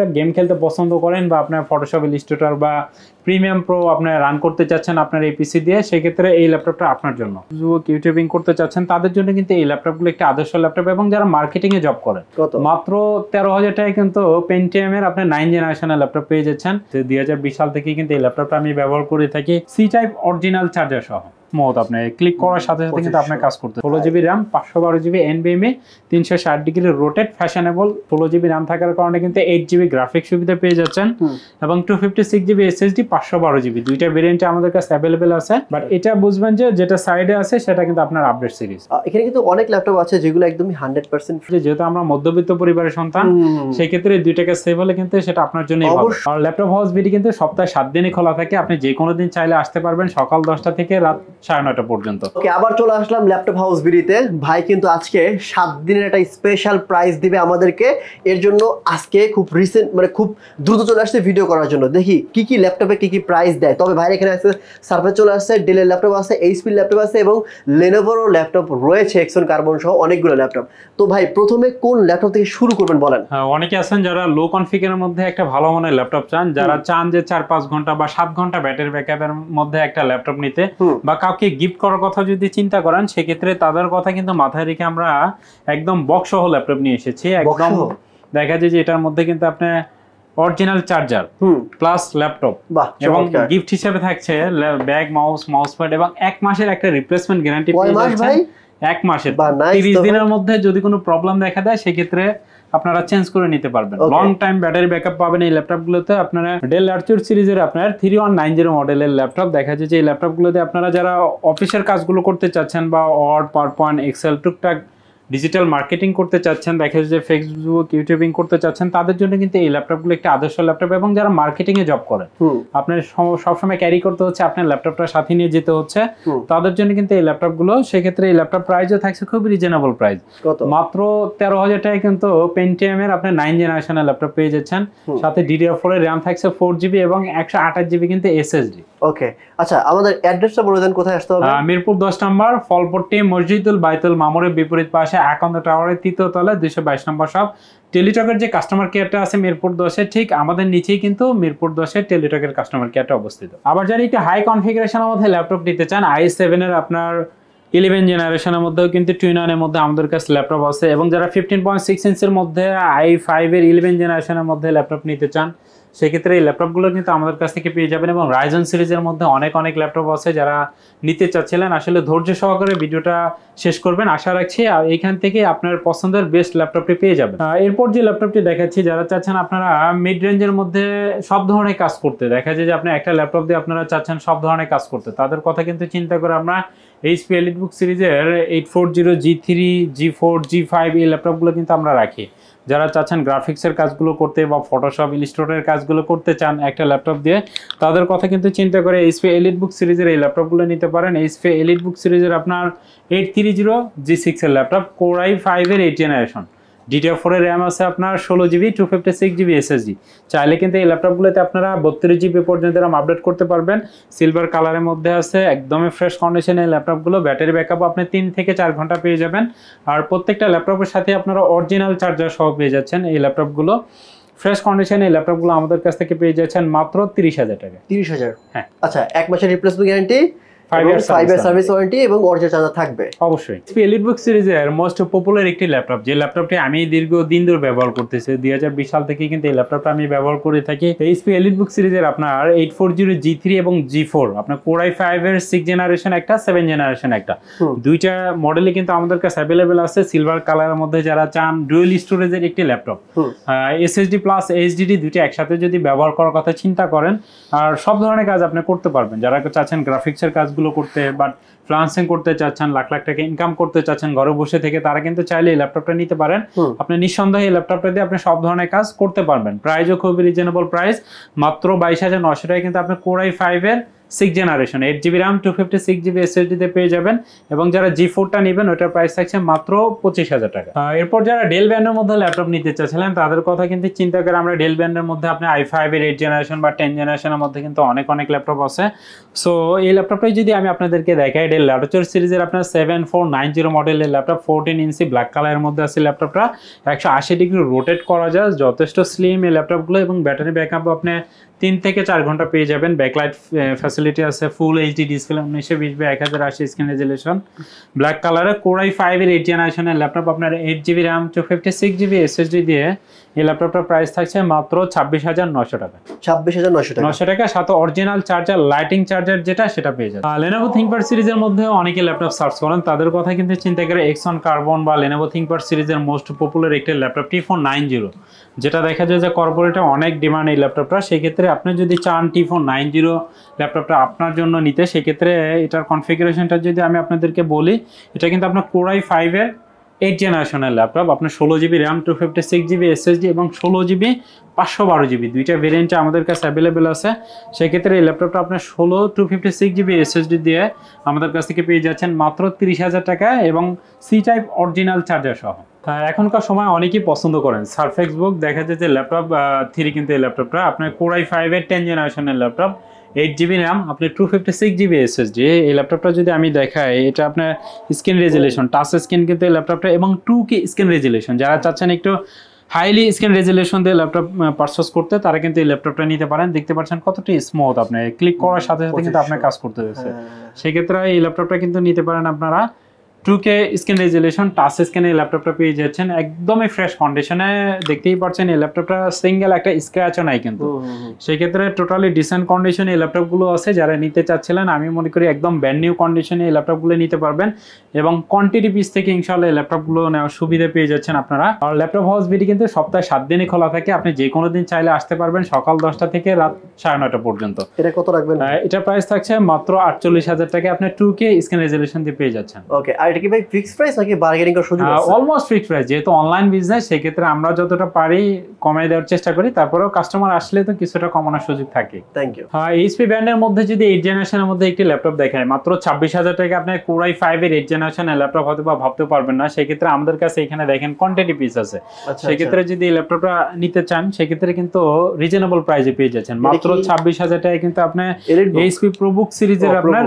টুকটাক গেম খেলতে পছন্দ করেন বা আপনার ফটোশপ ইলিস্ট্রেটর বা প্রিমিয়াম প্রো আপনার রান করতে চাচ্ছেন আপনার এই পিসি দিয়ে সেক্ষেত্রে এই ল্যাপটপটা আপনার জন্য ইউটিউবিং করতে চাচ্ছেন তাদের জন্য কিন্তু এই ল্যাপটপগুলো একটা আদর্শ ল্যাপটপ এবং যারা মার্কেটিংয়ে জব করেন মাত্র তেরো হাজার টাকায় কিন্তু এর আপনার নাইন জেনারেশনের ল্যাপটপ পেয়ে যাচ্ছেন দুই হাজার বিশ সাল থেকে কিন্তু এই ল্যাপটপটা আমি ব্যবহার করে থাকি সি টাইপ অরিজিনাল চার্জার সহ মত আপনার ক্লিক করার সাথে সাথে কিন্তু আপনার কাজ করতে ষোলো জিবি র্যাম পাঁচশো বারো জিবি এনবিএমএ তিনশো ষাট ডিগ্রি রোটেট ফ্যাশনেবল ষোলো জিবি র্যাম থাকার কারণে কিন্তু এইট জিবি গ্রাফিক সুবিধা পেয়ে যাচ্ছেন এবং two fifty six GB SSD পাঁচশো বারো জিবি দুইটা ভেরিয়েন্টে আমাদের কাছে অ্যাভেলেবেল আছে বাট এটা বুঝবেন যে যেটা সাইডে আছে সেটা কিন্তু আপনার আপডেট সিরিজ এখানে কিন্তু অনেক ল্যাপটপ আছে যেগুলো একদমই হান্ড্রেড পার্সেন্ট ফ্রি যেহেতু আমরা মধ্যবিত্ত পরিবারের সন্তান সেক্ষেত্রে দুই টাকা সেভ হলে কিন্তু সেটা আপনার জন্য ল্যাপটপ হাউস বিটি কিন্তু সপ্তাহে সাত দিনই খোলা থাকে আপনি যে কোনো দিন চাইলে আসতে পারবেন সকাল দশটা থেকে রাত সাড়ে নয়টা পর্যন্ত আবার চলে আসলাম ল্যাপটপ হাউস বিড়িতে ভাই কিন্তু আজকে সাত দিনের একটা স্পেশাল প্রাইস দিবে আমাদেরকে এর জন্য আজকে খুব রিসেন্ট মানে খুব দ্রুত চলে আসছে ভিডিও করার জন্য দেখি কি কি ল্যাপটপে কি কি প্রাইস দেয় তবে ভাই এখানে আছে সার্ফেস চলে আসছে ডেলের ল্যাপটপ আছে এইচপির ল্যাপটপ আছে এবং লেনোভোরও ল্যাপটপ রয়েছে এক্সন কার্বন সহ অনেকগুলো ল্যাপটপ তো ভাই প্রথমে কোন ল্যাপটপ থেকে শুরু করবেন বলেন হ্যাঁ অনেকে আছেন যারা লো কনফিগারের মধ্যে একটা ভালো মনের ল্যাপটপ চান যারা চান যে চার পাঁচ ঘন্টা বা সাত ঘন্টা ব্যাটারি ব্যাকআপের মধ্যে একটা ল্যাপটপ নিতে বা কাউকে গিফট করার কথা যদি চিন্তা করেন সেক্ষেত্রে তাদের কথা কিন্তু মাথায় রেখে আমরা একদম বক্স হল ল্যাপটপ নিয়ে এসেছি একদম দেখা যায় যে এটার মধ্যে কিন্তু আপনার অরিজিনাল চার্জার প্লাস ল্যাপটপ এবং গিফট হিসেবে থাকছে ব্যাগ মাউস মাউস প্যাড এবং এক মাসের একটা রিপ্লেসমেন্ট গ্যারান্টি এক মাসের তিরিশ দিনের মধ্যে যদি কোনো প্রবলেম দেখা দেয় সেক্ষেত্রে আপনারা চেঞ্জ করে নিতে পারবেন লং টাইম ব্যাটারি ব্যাকআপ পাবেন এই ল্যাপটপগুলোতে আপনারা ডেল আর্চুর সিরিজের আপনার থ্রি ওয়ান নাইন জিরো মডেলের ল্যাপটপ দেখা যাচ্ছে এই ল্যাপটপগুলোতে আপনারা যারা অফিসের কাজগুলো করতে চাচ্ছেন বা ওয়ার্ড পাওয়ার পয়েন্ট এক্সেল টুকটাক ডিজিটাল মার্কেটিং করতে চাচ্ছেন দেখা যাচ্ছে যে ফেসবুক ইউটিউবিং করতে চাচ্ছেন তাদের জন্য কিন্তু এই ল্যাপটপগুলো একটা আদর্শ ল্যাপটপ এবং যারা মার্কেটিং এ জব করেন আপনার সবসময় ক্যারি করতে হচ্ছে আপনার ল্যাপটপটা সাথে নিয়ে যেতে হচ্ছে তাদের জন্য কিন্তু এই ল্যাপটপগুলো সেক্ষেত্রে এই ল্যাপটপ প্রাইসও থাকছে খুব রিজনেবল প্রাইস মাত্র তেরো হাজার টাকায় কিন্তু পেন্টিএম এর আপনি নাইন জেনারেশনের ল্যাপটপ পেয়ে যাচ্ছেন সাথে ডিডিআর ফোর এর র্যাম থাকছে ফোর জিবি এবং একশো আঠাশ জিবি কিন্তু এসএসডি ওকে আচ্ছা আমাদের অ্যাড্রেসটা বলে দেন কোথায় আসতে হবে মিরপুর দশ নম্বর ফলপট্টি মসজিদুল বাইতুল মামুরের বিপরীত পাশে আকন্দ টাওয়ারের তৃতীয় তলায় দুইশো বাইশ নম্বর সব টেলিটকের যে কাস্টমার কেয়ারটা আছে মিরপুর দশে ঠিক আমাদের নিচেই কিন্তু মিরপুর দশে টেলিটকের কাস্টমার কেয়ারটা অবস্থিত আবার যারা একটু হাই কনফিগারেশনের মধ্যে ল্যাপটপ নিতে চান আই সেভেনের আপনার ইলেভেন জেনারেশনের মধ্যেও কিন্তু টুইন ওয়ানের মধ্যে আমাদের কাছে ল্যাপটপ আছে এবং যারা ফিফটিন পয়েন্ট সিক্স ইঞ্চের মধ্যে আই ফাইভের ইলেভেন জেনারেশনের মধ্যে ল্যাপটপ নিতে চান সেক্ষেত্রে এই ল্যাপটপগুলো কিন্তু আমাদের কাছ থেকে পেয়ে যাবেন এবং রাইজন সিরিজের মধ্যে অনেক অনেক ল্যাপটপ আছে যারা নিতে চাচ্ছিলেন আসলে ধৈর্য সহকারে ভিডিওটা শেষ করবেন আশা রাখছি আর এইখান থেকে আপনার পছন্দের বেস্ট ল্যাপটপটি পেয়ে যাবেন এরপর যে ল্যাপটপটি দেখাচ্ছি যারা চাচ্ছেন আপনারা মিড রেঞ্জের মধ্যে সব ধরনের কাজ করতে দেখা যায় যে আপনি একটা ল্যাপটপ দিয়ে আপনারা চাচ্ছেন সব ধরনের কাজ করতে তাদের কথা কিন্তু চিন্তা করে আমরা এইচপি এলিট বুক সিরিজের eight four zero G three G four G five এই ল্যাপটপগুলো কিন্তু আমরা রাখি যারা চাচ্ছেন গ্রাফিক্সের কাজগুলো করতে বা ফটোশপ ইলিস্ট্রেটরের কাজগুলো করতে চান একটা ল্যাপটপ দিয়ে তাদের কথা কিন্তু চিন্তা করে এইচপি এলিট বুক সিরিজের এই ল্যাপটপগুলো নিতে পারেন এইচপি এলিট বুক সিরিজের আপনার এইট থ্রি জিরো জি সিক্সের ল্যাপটপ কোরাই ফাইভের এইট জেনারেশন ডিটিও ফোরের র্যাম আছে আপনার ষোলো GB two fifty six GB SSD চাইলে কিন্তু এই ল্যাপটপগুলোতে আপনারা বত্রিশ জিবি পর্যন্ত র্যাম আপডেট করতে পারবেন সিলভার কালারের মধ্যে আছে একদমই ফ্রেশ কন্ডিশনে ল্যাপটপগুলো ব্যাটারি ব্যাকআপ আপনি তিন থেকে চার ঘন্টা পেয়ে যাবেন আর প্রত্যেকটা ল্যাপটপের সাথে আপনারা অরিজিনাল চার্জার সহ পেয়ে যাচ্ছেন এই ল্যাপটপগুলো ফ্রেশ কন্ডিশনে এই ল্যাপটপগুলো আমাদের কাছ থেকে পেয়ে যাচ্ছেন মাত্র তিরিশ হাজার টাকা তিরিশ হাজার হ্যাঁ আচ্ছা এক মাসের রিপ্লেসমেন্ট গ্যারান্টি সার্ভিস ওয়ারেন্টি এবং কিন্তু আমাদের কাছে আছে সিলভার মধ্যে যারা একটি ল্যাপটপ এসএসডি প্লাস এইচডিডি দুইটা একসাথে যদি ব্যবহার করার কথা চিন্তা করেন আর সব ধরনের কাজ আপনি করতে পারবেন যারা চাচ্ছেন এর কাজ কাজগুলো করতে বাট ফ্রান্সিং করতে চাচ্ছেন লাখ লাখ টাকা ইনকাম করতে চাচ্ছেন ঘরে বসে থেকে তারা কিন্তু চাইলে এই ল্যাপটপটা নিতে পারেন আপনি নিঃসন্দেহে এই ল্যাপটপটা দিয়ে আপনি সব ধরনের কাজ করতে পারবেন প্রাইসও খুবই রিজনেবল প্রাইস মাত্র বাইশ হাজার নশো টাকায় কিন্তু আপনি কোরাই ফাইভের six generation eight GB RAM two fifty six GB এসএসডিতে পেয়ে যাবেন এবং যারা জি ফোরটা নেবেন ওইটার প্রাইস থাকছে মাত্র পঁচিশ হাজার টাকা এরপর যারা ডেল ব্যান্ডের মধ্যে ল্যাপটপ নিতে চাচ্ছিলেন তাদের কথা কিন্তু চিন্তা করে আমরা ডেল ব্যান্ডের মধ্যে আপনি আই ফাইভের এইট জেনারেশন বা টেন জেনারেশনের মধ্যে কিন্তু অনেক অনেক ল্যাপটপ আছে সো এই ল্যাপটপটাই যদি আমি আপনাদেরকে দেখাই ডেল ল্যাটোচার সিরিজের আপনার সেভেন ফোর নাইন জিরো মডেলের ল্যাপটপ ফোরটিন ইঞ্চি ব্ল্যাক কালারের মধ্যে আছে ল্যাপটপটা একশো আশি ডিগ্রি রোটেট করা যায় যথেষ্ট স্লিম এই ল্যাপটপগুলো এবং ব্যাটারি ব্যাকআপ আপনি তিন থেকে চার ঘন্টা পেয়ে যাবেন ব্যাকলাইট ফ্যাসিলিটি আছে ফুল এইচডি ডিসপ্লে উনিশশো বিশ বাই এক হাজার আশি স্ক্রিন রেজুলেশন ব্ল্যাক কালারে কোরাই ফাইভের এইট জেনারেশনের ল্যাপটপ আপনার eight GB RAM two fifty six GB SSD দিয়ে এই ল্যাপটপটার প্রাইস থাকছে মাত্র ছাব্বিশ হাজার নশো টাকা ছাব্বিশ হাজার নশো টাকা নশো টাকা সাথে অরিজিনাল চার্জার লাইটিং চার্জার যেটা সেটা পেয়ে যাবে লেনোভো থিংপার সিরিজের মধ্যে অনেকে ল্যাপটপ সার্চ করেন তাদের কথা কিন্তু চিন্তা করে এক্সন কার্বন বা লেনোভো থিংপার সিরিজের মোস্ট পপুলার একটি laptop T four nine zero যেটা দেখা যায় যে কর্পোরেটে অনেক ডিমান্ড এই ল্যাপটপটা সেক্ষেত্রে আপনি যদি চান টি ফোর নাইন জিরো ল্যাপটপটা আপনার জন্য নিতে সেক্ষেত্রে এটার কনফিগারেশনটা যদি আমি আপনাদেরকে বলি এটা কিন্তু আপনার কোড়াই ফাইভের এইট জেনারেশনের ল্যাপটপ আপনার ষোলো GB RAM two fifty six GB SSD এবং ষোলো জিবি পাঁচশো বারো জিবি দুইটা ভেরিয়েন্টে আমাদের কাছে অ্যাভেলেবেল আছে সেক্ষেত্রে এই ল্যাপটপটা আপনার ষোলো two fifty six GB SSD দিয়ে আমাদের কাছ থেকে পেয়ে যাচ্ছেন মাত্র তিরিশ হাজার টাকা এবং সি টাইপ অরিজিনাল চার্জার সহ এখনকার সময় অনেকেই পছন্দ করেন সার্ফেক্স বুক দেখা যায় যে ল্যাপটপ থ্রি কিন্তু এই ল্যাপটপটা আপনার কোরাই ফাইভের টেন জেনারেশনের ল্যাপটপ এইট জিবি র্যাম আপনি two fifty six GB SSD এই ল্যাপটপটা যদি আমি দেখাই এটা আপনার স্ক্রিন রেজুলেশন টাচ স্ক্রিন কিন্তু এই ল্যাপটপটা এবং টু কে স্ক্রিন রেজুলেশন যারা চাচ্ছেন একটু হাইলি স্ক্রিন রেজুলেশন দিয়ে ল্যাপটপ পারচেস করতে তারা কিন্তু এই ল্যাপটপটা নিতে পারেন দেখতে পাচ্ছেন কতটি স্মুথ আপনার ক্লিক করার সাথে সাথে কিন্তু আপনার কাজ করতে হয়েছে হ্যাঁ। সেক্ষেত্রে এই ল্যাপটপটা কিন্তু নিতে পারেন আপনারা টুকে স্ক্রিন রেজুলেশন টাচ স্ক্রিনে এই ল্যাপটপটা পেয়ে যাচ্ছেন একদমই ফ্রেশ কন্ডিশনে দেখতেই পাচ্ছেন এই ল্যাপটপটা সিঙ্গেল একটা স্ক্র্যাচও নাই কিন্তু সেক্ষেত্রে টোটালি ডিসেন্ট কন্ডিশনে এই ল্যাপটপগুলো আছে যারা নিতে চাচ্ছিলেন আমি মনে করি একদম ব্যান্ড নিউ কন্ডিশনে এই ল্যাপটপগুলো নিতে পারবেন এবং কোয়ান্টিটি পিস থেকে ইনশাল্লাহ এই ল্যাপটপগুলো নেওয়ার সুবিধা পেয়ে যাচ্ছেন আপনারা আর ল্যাপটপ হাউস বিডি কিন্তু সপ্তাহে সাত দিনই খোলা থাকে আপনি যে কোনো দিন চাইলে আসতে পারবেন সকাল দশটা থেকে রাত সাড়ে নয়টা পর্যন্ত এটা কত রাখবেন এটা প্রাইস থাকছে মাত্র আটচল্লিশ হাজার টাকা আপনি টু কে স্ক্রিন রেজুলেশন দিয়ে পেয়ে যাচ্ছেন ওকে আর এটা কি ভাই ফিক্সড প্রাইস নাকি বার্গেনিং সুযোগ আছে অলমোস্ট ফিক্সড প্রাইস যেহেতু অনলাইন বিজনেস সেই ক্ষেত্রে আমরা যতটা পারি দেওয়ার চেষ্টা করি তারপরেও কাস্টমার আসলে তো কিছুটা কমানোর সুযোগ থাকে থ্যাংক ইউ হ্যাঁ এইচপি ব্র্যান্ডের মধ্যে যদি এইট জেনারেশনের মধ্যে একটি ল্যাপটপ দেখায় মাত্র টাকা কোরাই ফাইভ এর এইট জেনারেশনের ল্যাপটপ হয়তো বা ভাবতে পারবেন না সেক্ষেত্রে আমাদের কাছে এখানে দেখেন কোয়ান্টিটি পিস আছে আচ্ছা, আচ্ছা। সেক্ষেত্রে যদি ল্যাপটপটা নিতে চান সেক্ষেত্রে কিন্তু রিজনেবল প্রাইসে পেয়ে যাচ্ছেন মাত্র ছাব্বিশ হাজার কিন্তু oh, আপনার এইচপি সিরিজের আপনার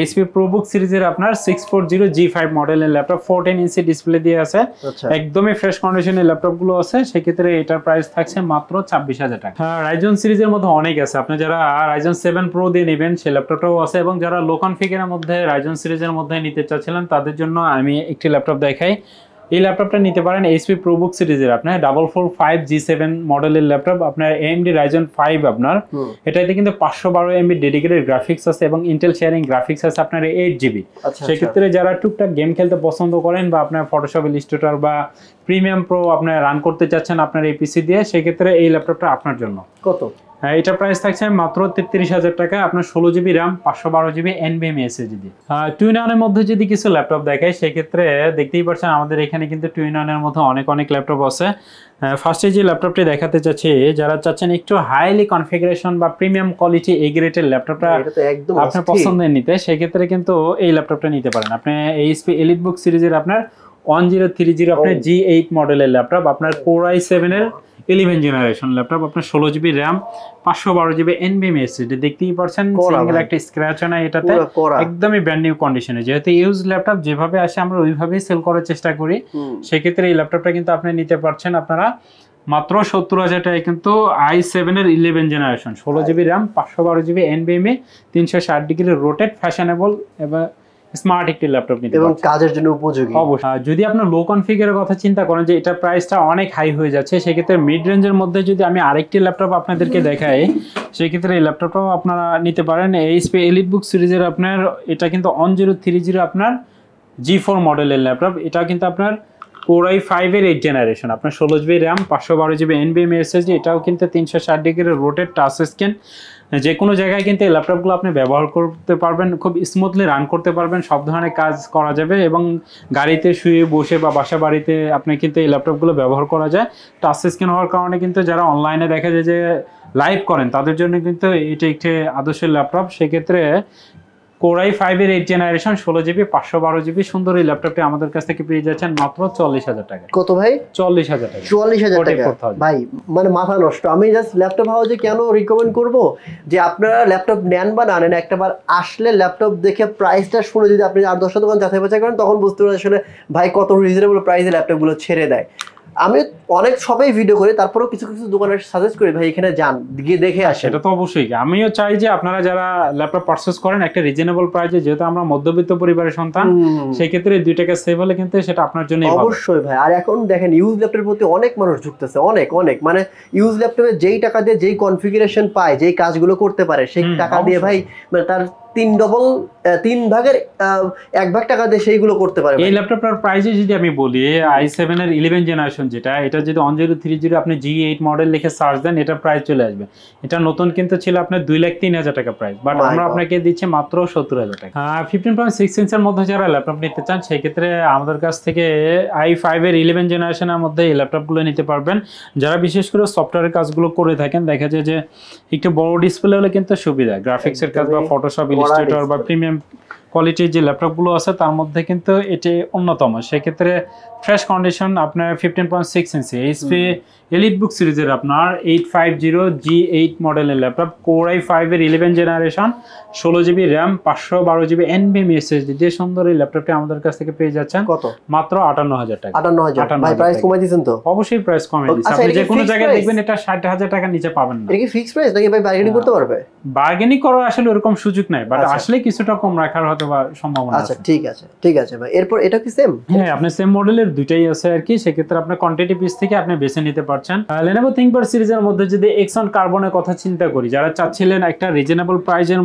এইচপি প্রোবুক সিরিজের আপনার six four zero G five মডেলের ল্যাপটপ ফোরটিন ইঞ্চি ডিসপ্লে দিয়ে আছে আচ্ছা। একদমই ফ্রেশ কন্ডিশনের ল্যাপটপগুলো আছে সেক্ষেত্রে এটার প্রাইস থাকছে মাত্র ছাব্বিশ হাজার টাকা হ্যাঁ রাইজন সিরিজের মধ্যে অনেক আছে আপনি যারা রাইজন সেভেন প্রো দিয়ে নেবেন সেই ল্যাপটপটাও আছে এবং যারা লো কনফিগারের মধ্যে রাইজন সিরিজের মধ্যে নিতে চাচ্ছিলেন তাদের জন্য আমি একটি ল্যাপটপ দেখাই এই ল্যাপটপটা নিতে পারেন এইচপি প্রোবুক সিরিজের আপনার double four five G seven মডেলের ল্যাপটপ আপনার এমডি রাইজন ফাইভ আপনার এটাতে কিন্তু পাঁচশো বারো এমবি ডেডিকেটেড গ্রাফিক্স আছে এবং ইন্টেল শেয়ারিং গ্রাফিক্স আছে আপনার এইট জিবি আচ্ছা, আচ্ছা। সেক্ষেত্রে যারা টুকটাক গেম খেলতে পছন্দ করেন বা আপনার ফটোশপ ইলিস্ট্রেটর বা প্রিমিয়াম প্রো আপনার রান করতে চাচ্ছেন আপনার এই পিসি দিয়ে সেক্ষেত্রে এই ল্যাপটপটা আপনার জন্য কত হ্যাঁ, এটা প্রাইস থাকছে মাত্র তেত্রিশ হাজার টাকা আপনার ষোলো জিবি র্যাম পাঁচশো বারো জিবি এনবিএম এসএসডি দিয়ে টুইননের মধ্যে যদি কিছু ল্যাপটপ দেখে সেক্ষেত্রে দেখতেই পাচ্ছেন আমাদের এখানে কিন্তু টুইননের মধ্যে অনেক অনেক ল্যাপটপ আছে ফার্স্টে যে ল্যাপটপটি দেখাতে চাচ্ছি যারা চাচ্ছেন একটু হাইলি কনফিগারেশন বা প্রিমিয়াম কোয়ালিটি এই গ্রেটের ল্যাপটপটা আপনার পছন্দের নিতে সেক্ষেত্রে কিন্তু এই ল্যাপটপটা নিতে পারেন আপনি এইচপি এলিট বুক সিরিজের আপনার ওয়ান জিরো থ্রি জিরো আপনার জি এইট মডেলের ল্যাপটপ আপনার ফোর আই সেভেনের ইলেভেন জেনারেশন ল্যাপটপ আপনার ষোলো জিবি র্যাম পাঁচশো বারো জিবি এনবিএম এসএসডি দেখতেই পারছেন সিঙ্গেল একটা স্ক্র্যাচ না এটাতে একদমই ব্র্যান্ড নিউ কন্ডিশনে যেহেতু ইউজ ল্যাপটপ যেভাবে আসে আমরা ওইভাবেই সেল করার চেষ্টা করি সেক্ষেত্রে এই ল্যাপটপটা কিন্তু আপনি নিতে পারছেন আপনারা মাত্র সত্তর হাজার টাকায় কিন্তু আই সেভেনের ইলেভেন জেনারেশন ষোলো জিবি র্যাম পাঁচশো বারো জিবি এনবিএমএ তিনশো ষাট ডিগ্রি রোটেট ফ্যাশনেবল এবার স্মার্ট একটি ল্যাপটপ নিতে এবং কাজের জন্য উপযোগী অবশ্যই যদি আপনি লো কনফিগারের কথা চিন্তা করেন যে এটা প্রাইসটা অনেক হাই হয়ে যাচ্ছে সেক্ষেত্রে মিড রেঞ্জের মধ্যে যদি আমি আরেকটি ল্যাপটপ আপনাদেরকে দেখাই সেক্ষেত্রে এই ল্যাপটপটাও আপনারা নিতে পারেন এই এলিট বুক সিরিজের আপনার এটা কিন্তু অন জিরো থ্রি জিরো আপনার জি ফোর মডেলের ল্যাপটপ এটা কিন্তু আপনার কোরাই ফাইভের এইট জেনারেশন আপনার ষোলো জিবি র্যাম পাঁচশো বারো জিবি এনবিএম এসএসডি এটাও কিন্তু তিনশো ষাট ডিগ্রি রোটেড টাচ স্ক্রিন যে কোনো জায়গায় কিন্তু এই ল্যাপটপগুলো আপনি ব্যবহার করতে পারবেন খুব স্মুথলি রান করতে পারবেন সব ধরনের কাজ করা যাবে এবং গাড়িতে শুয়ে বসে বা বাসা বাড়িতে আপনি কিন্তু এই ল্যাপটপগুলো ব্যবহার করা যায় টাচ স্ক্রিন হওয়ার কারণে কিন্তু যারা অনলাইনে দেখা যায় যে লাইভ করেন তাদের জন্য কিন্তু এটা একটি আদর্শ ল্যাপটপ সেক্ষেত্রে কোরাই ফাইভের এইট জেনারেশন ষোলো জিবি পাঁচশো বারো জিবি সুন্দর এই ল্যাপটপটি আমাদের কাছ থেকে পেয়ে যাচ্ছেন মাত্র চল্লিশ হাজার টাকা কত ভাই চল্লিশ হাজার টাকা চুয়াল্লিশ হাজার টাকা ভাই মানে মাথা নষ্ট আমি জাস্ট ল্যাপটপ হাউজে কেন রিকমেন্ড করব যে আপনারা ল্যাপটপ নেন বা না নেন একটাবার আসলে ল্যাপটপ দেখে প্রাইসটা শুনে যদি আপনি আট দশটা দোকান যাচাই বাছাই করেন তখন বুঝতে পারেন আসলে ভাই কত রিজনেবল প্রাইসে ল্যাপটপগুলো ছেড়ে দেয় আমি অনেক সবাই ভিডিও করি তারপরেও কিছু কিছু দোকানে সাজেস্ট করি ভাই এখানে যান গিয়ে দেখে আসে এটা তো অবশ্যই আমিও চাই যে আপনারা যারা ল্যাপটপ পারচেস করেন একটা রিজনেবল প্রাইসে যেহেতু আমরা মধ্যবিত্ত পরিবারের সন্তান সেই ক্ষেত্রে দুই টাকা সেভ হলে কিন্তু সেটা আপনার জন্য অবশ্যই ভাই আর এখন দেখেন ইউজ ল্যাপটপের প্রতি অনেক মানুষ ঝুঁকতেছে অনেক অনেক মানে ইউজ ল্যাপটপে যেই টাকা দিয়ে যেই কনফিগারেশন পায় যেই কাজগুলো করতে পারে সেই টাকা দিয়ে ভাই মানে তার তিন ডবল তিন ভাগের এক ভাগ টাকা দিয়ে সেইগুলো করতে পারবেন এই ল্যাপটপটার প্রাইসে যদি আমি বলি আই সেভেন এর ইলেভেন জেনারেশন যেটা এটা যদি ওয়ান থ্রি জিরো আপনি জি এইট মডেল লিখে সার্চ দেন এটা প্রাইস চলে আসবে এটা নতুন কিন্তু ছিল আপনার দুই লাখ তিন হাজার টাকা প্রাইস বাট আমরা আপনাকে দিচ্ছি মাত্র সত্তর হাজার টাকা ফিফটিন পয়েন্ট সিক্স ইঞ্চের মধ্যে যারা ল্যাপটপ নিতে চান সেক্ষেত্রে আমাদের কাছ থেকে আই এর ইলেভেন জেনারেশনের মধ্যে এই ল্যাপটপগুলো নিতে পারবেন যারা বিশেষ করে সফটওয়্যারের কাজগুলো করে থাকেন দেখা যায় যে একটু বড় ডিসপ্লে হলে কিন্তু সুবিধা গ্রাফিক্সের কাজ বা ফটোশপ distributor, but premium কোয়ালিটির যে ল্যাপটপগুলো আছে তার মধ্যে কিন্তু এটি অন্যতম সেক্ষেত্রে ফ্রেশ কন্ডিশন আপনার fifteen point six inch HP EliteBook সিরিজের আপনার eight five zero G eight মডেলের ল্যাপটপ কোর আই ফাইভের ইলেভেন জেনারেশন ষোলো জিবি র্যাম পাঁচশো বারো জিবি এনবিএম এসএসডি যে সুন্দর এই ল্যাপটপটি আমাদের কাছ থেকে পেয়ে যাচ্ছেন কত মাত্র আটান্ন হাজার টাকা আটান্ন হাজার ভাই প্রাইস কমে দিয়েছেন তো অবশ্যই প্রাইস কমে দিচ্ছে আপনি যে কোনো জায়গায় দেখবেন এটা ষাট হাজার টাকার নিচে পাবেন না এটা কি ফিক্সড প্রাইস নাকি ভাই বার্গেনিং করতে পারবে বার্গেনিং করার আসলে ওরকম সুযোগ নাই বাট আচ্ছা। আসলে কিছুটা কম রাখার হতে আচ্ছা, হ্যাঁ, চিন্তা করি যারা চাচ্ছিলেন একটা রিজনেবল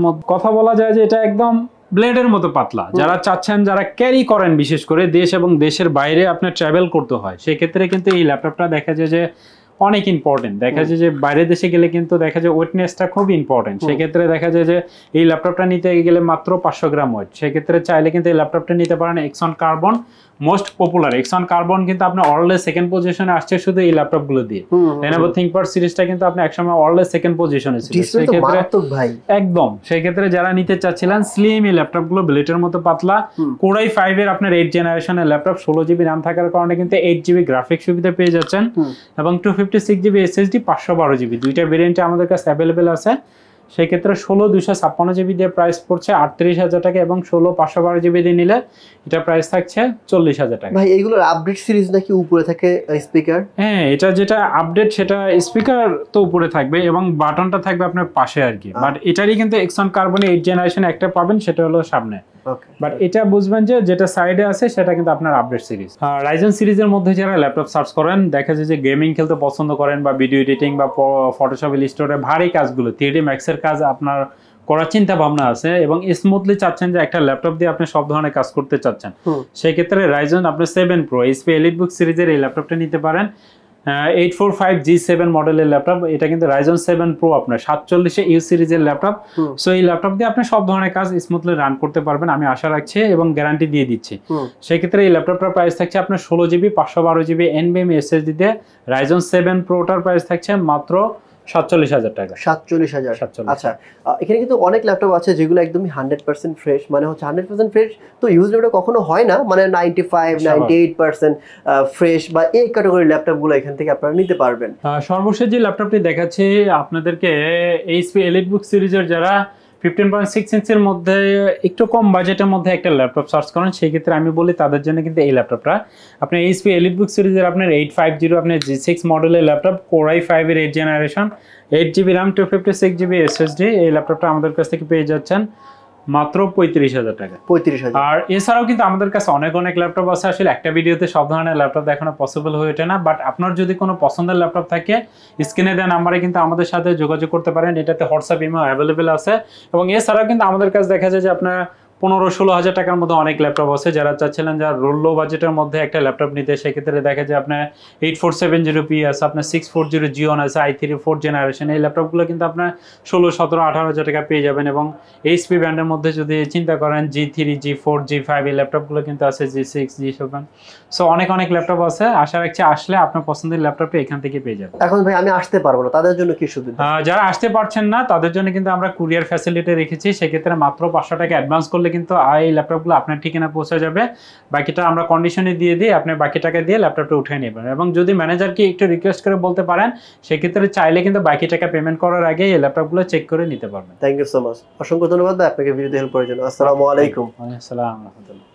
মধ্যে কথা বলা যায় যে এটা একদম ব্লেডের মতো পাতলা যারা চাচ্ছেন যারা ক্যারি করেন বিশেষ করে দেশ এবং দেশের বাইরে আপনার ট্রাভেল করতে হয় সেক্ষেত্রে কিন্তু এই ল্যাপটপটা দেখা যায় যে অনেক ইম্পর্টেন্ট দেখা যায় যে বাইরে দেশে গেলে কিন্তু দেখা যায় ওয়েটনেসটা খুব ইম্পর্টেন্ট সেক্ষেত্রে দেখা যায় যে এই ল্যাপটপটা নিতে গেলে মাত্র পাঁচশো গ্রাম ওয়েট সেক্ষেত্রে চাইলে কিন্তু এই ল্যাপটপটা নিতে পারেন X one carbon most popular X one carbon কিন্তু আপনি অর্লে সেকেন্ড পজিশনে আসছে শুধু এই ল্যাপটপ গুলো দিয়ে লেনোভো থিংকপ্যাড সিরিজটা কিন্তু আপনি একসময় অর্লে সেকেন্ড পজিশনে ছিল সেই ক্ষেত্রে একদম সেই ক্ষেত্রে যারা নিতে চাচ্ছিলেন স্লিম এই ল্যাপটপ গুলো ব্লেটের মতো পাতলা কোরাই ফাইভ এর আপনার এইট জেনারেশনের ল্যাপটপ ষোলো জিবি র্যাম থাকার কারণে কিন্তু এইট জিবি গ্রাফিক সুবিধা পেয়ে যাচ্ছেন এবং two fifty six GB SSD পাঁচশো বারো জিবি দুইটা ভেরিয়েন্টে আমাদের কাছে অ্যাভেলেবেল আছে সেই ক্ষেত্রে ষোলো দুশো ছাপ্পান্ন জিবি দিয়ে প্রাইস পড়ছে আটত্রিশ হাজার টাকা এবং ষোলো পাঁচশো বারো জিবি দিয়ে নিলে এটা প্রাইস থাকছে চল্লিশ হাজার টাকা ভাই এইগুলোর আপডেট সিরিজ নাকি উপরে থাকে স্পিকার হ্যাঁ এটা যেটা আপডেট সেটা স্পিকার তো উপরে থাকবে এবং বাটনটা থাকবে আপনার পাশে আর কি বাট এটারই কিন্তু এক্সন কার্বনে এইট জেনারেশন একটা পাবেন সেটা হলো সামনে বাট এটা বুঝবেন যে যেটা সাইডে আছে সেটা কিন্তু আপনার আপডেট সিরিজ সিরিজের মধ্যে যারা ল্যাপটপ সার্চ করেন দেখা যায় যে গেমিং খেলতে পছন্দ করেন বা ভিডিও এডিটিং বা ফটোশপ ইলিস্টোরে ভারী কাজগুলো থ্রিডি ম্যাক্সের কাজ আপনার করার চিন্তা ভাবনা আছে এবং স্মুথলি চাচ্ছেন যে একটা ল্যাপটপ দিয়ে আপনি সব ধরনের কাজ করতে চাচ্ছেন সেক্ষেত্রে রাইজন আপনি সেভেন প্রো এসপি এলিট বুক সিরিজের এই ল্যাপটপটা নিতে পারেন eight four five G seven মডেলের ল্যাপটপ এটা কিন্তু রাইজন সেভেন প্রো আপনার সাতচল্লিশে ইউ সিরিজের ল্যাপটপ সো এই ল্যাপটপ দিয়ে আপনি সব ধরনের কাজ স্মুথলি রান করতে পারবেন আমি আশা রাখছি এবং গ্যারান্টি দিয়ে দিচ্ছি সেক্ষেত্রে এই ল্যাপটপটার প্রাইস থাকছে আপনার ষোলো জিবি পাঁচশো বারো জিবি এনবিএম এসএসডিতে রাইজন সেভেন প্রোটার প্রাইস থাকছে মাত্র সাতচল্লিশ হাজার টাকা সাতচল্লিশ হাজার আচ্ছা এখানে কিন্তু অনেক ল্যাপটপ আছে যেগুলো হান্ড্রেড পার্সেন্ট ফ্রেশ মানে হচ্ছে হান্ড্রেড পার্সেন্ট ফ্রেশ তো ইউজ কখনো হয় না মানে ফাইভ এইট পার্সেন্ট ফ্রেশ বা এই এখান থেকে আপনারা নিতে পারবেন সর্বশেষ যে ল্যাপটপটি দেখাচ্ছে আপনাদেরকে এইচপি এলিট বুক সিরিজের যারা ফিফটিন পয়েন্ট সিক্স ইঞ্চের মধ্যে একটু কম বাজেটের মধ্যে একটা ল্যাপটপ সার্চ করেন সেই ক্ষেত্রে আমি বলি তাদের জন্য কিন্তু এই ল্যাপটপটা আপনি এইচপি বুক সিরিজের আপনার এইট ফাইভ জিরো আপনার জি সিক্স মডেলের ল্যাপটপ কোরাই ফাইভের eight generation eight GB RAM two fifty six GB SSD এই ল্যাপটপটা আমাদের কাছ থেকে পেয়ে যাচ্ছেন মাত্র পঁয়ত্রিশ হাজার টাকা পঁয়ত্রিশ হাজার আর এছাড়াও কিন্তু আমাদের কাছে অনেক অনেক ল্যাপটপ আছে আসলে একটা ভিডিওতে সব ধরনের ল্যাপটপ দেখানো পসিবল হয়ে ওঠে না বাট আপনার যদি কোনো পছন্দের ল্যাপটপ থাকে স্ক্রিনে দেওয়া নাম্বারে কিন্তু আমাদের সাথে যোগাযোগ করতে পারেন এটাতে হোয়াটসঅ্যাপ ইমো অ্যাভেলেবেল আছে এবং এছাড়াও কিন্তু আমাদের কাছে দেখা যায় যে আপনার পনেরো ষোলো হাজার টাকার মধ্যে অনেক ল্যাপটপ আছে যারা চাচ্ছিলেন যারা লো বাজেটের মধ্যে একটা ল্যাপটপ নিতে সেক্ষেত্রে দেখা যায় আপনার eight four seven zero P আছে আপনার সিক্স ফোর জিরো জিওন আছে আই থ্রি ফোর জেনারেশন এই ল্যাপটপগুলো কিন্তু আপনার ষোলো সতেরো আঠারো হাজার টাকা পেয়ে যাবেন এবং এইচপি ব্র্যান্ডের মধ্যে যদি চিন্তা করেন G three G four G five এই ল্যাপটপগুলো কিন্তু আছে G six G seven so অনেক অনেক ল্যাপটপ আছে আশা রাখছি আসলে আপনার পছন্দের ল্যাপটপে এখান থেকে পেয়ে যাবেন এখন ভাই আমি আসতে পারবো না তাদের জন্য কি শুধু যারা আসতে পারছেন না তাদের জন্য কিন্তু আমরা কুরিয়ার ফ্যাসিলিটি রেখেছি সেক্ষেত্রে মাত্র পাঁচশো টাকা অ্যাডভান্স করলে কিন্তু এই ল্যাপটপগুলো আপনার ঠিকানা পৌঁছে যাবে বাকিটা আমরা কন্ডিশনে দিয়ে দিই আপনি বাকি টাকা দিয়ে ল্যাপটপটা উঠে নেবেন এবং যদি ম্যানেজারকে একটু রিকোয়েস্ট করে বলতে পারেন সেক্ষেত্রে চাইলে কিন্তু বাকি টাকা পেমেন্ট করার আগে এই ল্যাপটপগুলো চেক করে নিতে পারবেন থ্যাংক ইউ সো মাচ অসংখ্য ধন্যবাদ আপনাকে ভিডিওতে হেল্প করার জন্য আসসালামু আলাইকুম ওয়া আলাইকুম আসসালাম রাহমাতুল্লাহ